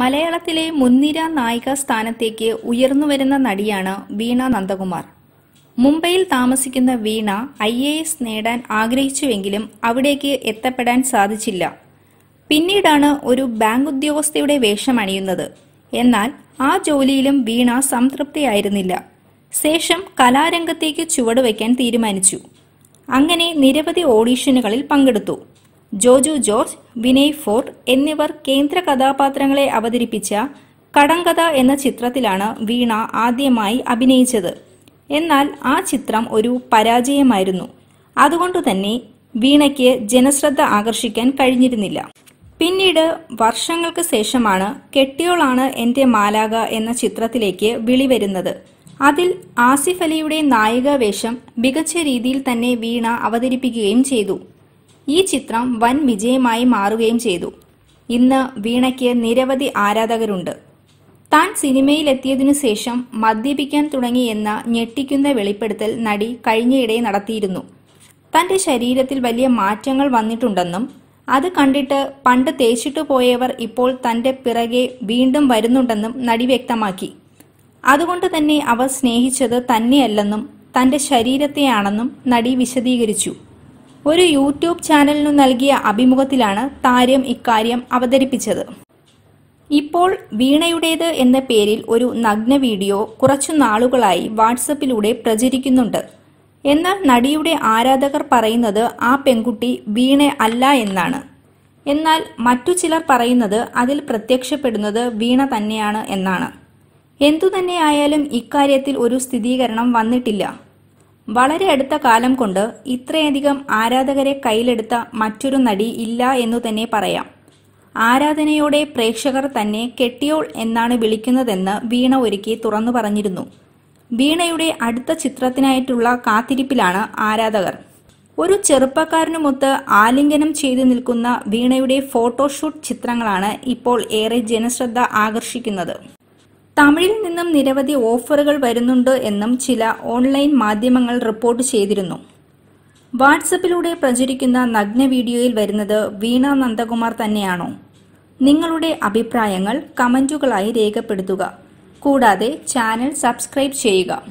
മലയാളത്തിലെ മുൻനിര നായിക സ്ഥാനത്തേക്ക് ഉയർന്നുവരുന്ന നടിയാണ് വീണ നന്ദകുമാർ മുംബൈയിൽ താമസിക്കുന്ന വീണ ഐ എ എസ് നേടാൻ ആഗ്രഹിച്ചുവെങ്കിലും അവിടേക്ക് എത്തപ്പെടാൻ സാധിച്ചില്ല പിന്നീടാണ് ഒരു ബാങ്ക് ഉദ്യോഗസ്ഥയുടെ വേഷം അണിയുന്നത് എന്നാൽ ആ ജോലിയിലും വീണ സംതൃപ്തിയായിരുന്നില്ല ശേഷം കലാരംഗത്തേക്ക് ചുവടുവയ്ക്കാൻ തീരുമാനിച്ചു അങ്ങനെ നിരവധി ഓഡീഷനുകളിൽ പങ്കെടുത്തു ജോജു ജോർജ് വിനയ് ഫോർട്ട് എന്നിവർ കേന്ദ്ര കഥാപാത്രങ്ങളെ അവതരിപ്പിച്ച കടങ്കഥ എന്ന ചിത്രത്തിലാണ് വീണ ആദ്യമായി അഭിനയിച്ചത് എന്നാൽ ആ ചിത്രം ഒരു പരാജയമായിരുന്നു അതുകൊണ്ടുതന്നെ വീണയ്ക്ക് ജനശ്രദ്ധ ആകർഷിക്കാൻ കഴിഞ്ഞിരുന്നില്ല പിന്നീട് വർഷങ്ങൾക്ക് ശേഷമാണ് കെട്ടിയോളാണ് എൻ്റെ മാലാക എന്ന ചിത്രത്തിലേക്ക് വിളി വരുന്നത് അതിൽ ആസിഫ് അലിയുടെ വേഷം മികച്ച രീതിയിൽ തന്നെ വീണ അവതരിപ്പിക്കുകയും ചെയ്തു ഈ ചിത്രം വൻ വിജയമായി മാറുകയും ചെയ്തു ഇന്ന് വീണയ്ക്ക് നിരവധി ആരാധകരുണ്ട് താൻ സിനിമയിലെത്തിയതിനു ശേഷം മദ്യപിക്കാൻ തുടങ്ങി എന്ന ഞെട്ടിക്കുന്ന വെളിപ്പെടുത്തൽ നടി കഴിഞ്ഞയിടെ നടത്തിയിരുന്നു തന്റെ ശരീരത്തിൽ വലിയ മാറ്റങ്ങൾ വന്നിട്ടുണ്ടെന്നും അത് കണ്ടിട്ട് പണ്ട് തേച്ചിട്ടു പോയവർ ഇപ്പോൾ തന്റെ പിറകെ വീണ്ടും വരുന്നുണ്ടെന്നും നടി വ്യക്തമാക്കി അതുകൊണ്ട് തന്നെ അവർ സ്നേഹിച്ചത് തന്നെയല്ലെന്നും തന്റെ ശരീരത്തെയാണെന്നും നടി വിശദീകരിച്ചു ഒരു യൂട്യൂബ് ചാനലിനു നൽകിയ അഭിമുഖത്തിലാണ് താരം ഇക്കാര്യം അവതരിപ്പിച്ചത് ഇപ്പോൾ വീണയുടേത് എന്ന പേരിൽ ഒരു നഗ്ന വീഡിയോ കുറച്ചു നാളുകളായി വാട്സപ്പിലൂടെ പ്രചരിക്കുന്നുണ്ട് എന്നാൽ നടിയുടെ ആരാധകർ പറയുന്നത് ആ പെൺകുട്ടി വീണ അല്ല എന്നാണ് എന്നാൽ മറ്റു ചിലർ പറയുന്നത് അതിൽ പ്രത്യക്ഷപ്പെടുന്നത് വീണ തന്നെയാണ് എന്നാണ് എന്തുതന്നെയായാലും ഇക്കാര്യത്തിൽ ഒരു സ്ഥിരീകരണം വന്നിട്ടില്ല വളരെ അടുത്ത കാലം കൊണ്ട് ഇത്രയധികം ആരാധകരെ കയ്യിലെടുത്ത മറ്റൊരു നടി ഇല്ല എന്നു തന്നെ പറയാം ആരാധനയോടെ പ്രേക്ഷകർ തന്നെ കെട്ടിയോൾ എന്നാണ് വിളിക്കുന്നതെന്ന് വീണ ഒരുക്കി തുറന്നു പറഞ്ഞിരുന്നു വീണയുടെ അടുത്ത ചിത്രത്തിനായിട്ടുള്ള കാത്തിരിപ്പിലാണ് ആരാധകർ ഒരു ചെറുപ്പക്കാരനുമൊത്ത് ആലിംഗനം ചെയ്തു നിൽക്കുന്ന വീണയുടെ ഫോട്ടോഷൂട്ട് ചിത്രങ്ങളാണ് ഇപ്പോൾ ഏറെ ജനശ്രദ്ധ ആകർഷിക്കുന്നത് തമിഴിൽ നിന്നും നിരവധി ഓഫറുകൾ വരുന്നുണ്ട് എന്നും ചില ഓൺലൈൻ മാധ്യമങ്ങൾ റിപ്പോർട്ട് ചെയ്തിരുന്നു വാട്സപ്പിലൂടെ പ്രചരിക്കുന്ന നഗ്ന വീഡിയോയിൽ വരുന്നത് വീണ നന്ദകുമാർ തന്നെയാണോ നിങ്ങളുടെ അഭിപ്രായങ്ങൾ കമൻറ്റുകളായി രേഖപ്പെടുത്തുക കൂടാതെ ചാനൽ സബ്സ്ക്രൈബ് ചെയ്യുക